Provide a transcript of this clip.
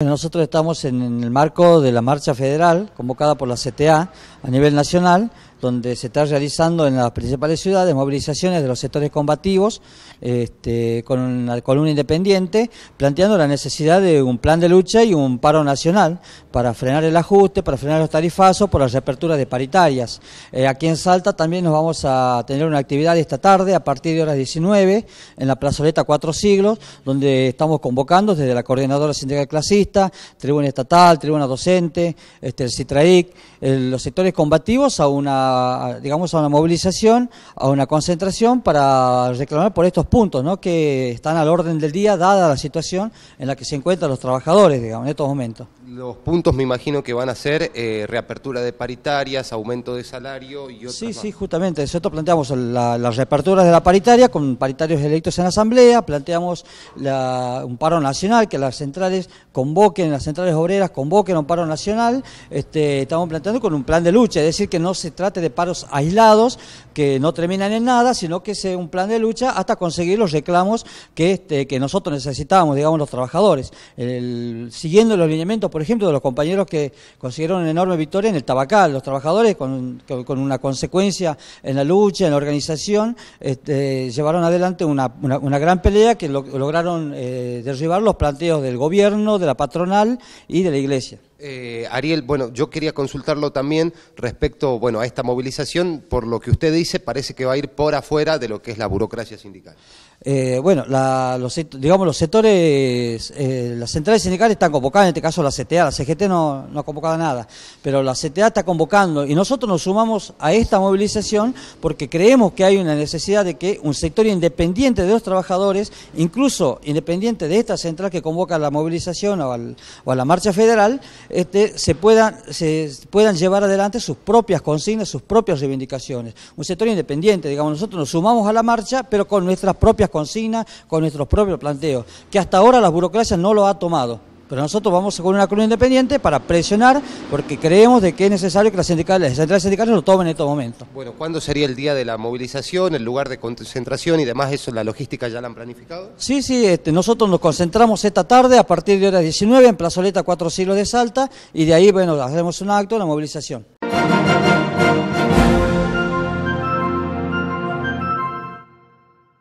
Nosotros estamos en el marco de la marcha federal convocada por la CTA a nivel nacional donde se está realizando en las principales ciudades movilizaciones de los sectores combativos este, con una columna independiente, planteando la necesidad de un plan de lucha y un paro nacional para frenar el ajuste, para frenar los tarifazos, por las reaperturas de paritarias. Eh, aquí en Salta también nos vamos a tener una actividad esta tarde a partir de horas 19 en la plazoleta Cuatro Siglos, donde estamos convocando desde la Coordinadora Sindical Clasista, Tribuna Estatal, Tribuna Docente, este, el CITRAIC, los sectores combativos a una digamos, a una movilización, a una concentración para reclamar por estos puntos, ¿no? Que están al orden del día, dada la situación en la que se encuentran los trabajadores, digamos, en estos momentos. Los puntos me imagino que van a ser eh, reapertura de paritarias, aumento de salario y otras Sí, sí, justamente. Nosotros planteamos las reaperturas de la paritaria con paritarios electos en la asamblea, planteamos un paro nacional, que las centrales convoquen, las centrales obreras convoquen un paro nacional. Este, estamos planteando con un plan de lucha, es decir, que no se trata de paros aislados que no terminan en nada, sino que sea un plan de lucha hasta conseguir los reclamos que, este, que nosotros necesitábamos, digamos, los trabajadores. siguiendo los lineamientos, por ejemplo, de los compañeros que consiguieron una enorme victoria en el tabacal, los trabajadores con, con una consecuencia en la lucha, en la organización, este, llevaron adelante una, una, gran pelea que lograron eh, derribar los planteos del gobierno, de la patronal y de la iglesia. Eh, Ariel, bueno, yo quería consultarlo también respecto bueno, a esta movilización, por lo que usted dice, parece que va a ir por afuera de lo que es la burocracia sindical. Eh, bueno, la, los, digamos, los sectores, eh, las centrales sindicales están convocadas, en este caso la CTA, la CGT no, no ha convocado nada, pero la CTA está convocando y nosotros nos sumamos a esta movilización porque creemos que hay una necesidad de que un sector independiente de los trabajadores, incluso independiente de esta central que convoca la movilización o a la marcha federal, este, se, puedan, se puedan llevar adelante sus propias consignas, sus propias reivindicaciones. Un sector independiente, digamos, nosotros nos sumamos a la marcha, pero con nuestras propias consignas, con nuestros propios planteos, que hasta ahora la burocracia no lo ha tomado. Pero nosotros vamos con una columna independiente para presionar porque creemos de que es necesario que las centrales sindicales lo tomen en estos momentos. Bueno, ¿cuándo sería el día de la movilización, el lugar de concentración y demás? ¿Eso, la logística ya la han planificado? Sí, sí, este, nosotros nos concentramos esta tarde a partir de horas 19 en Plazoleta Cuatro Siglos de Salta y de ahí, bueno, hacemos un acto, la movilización.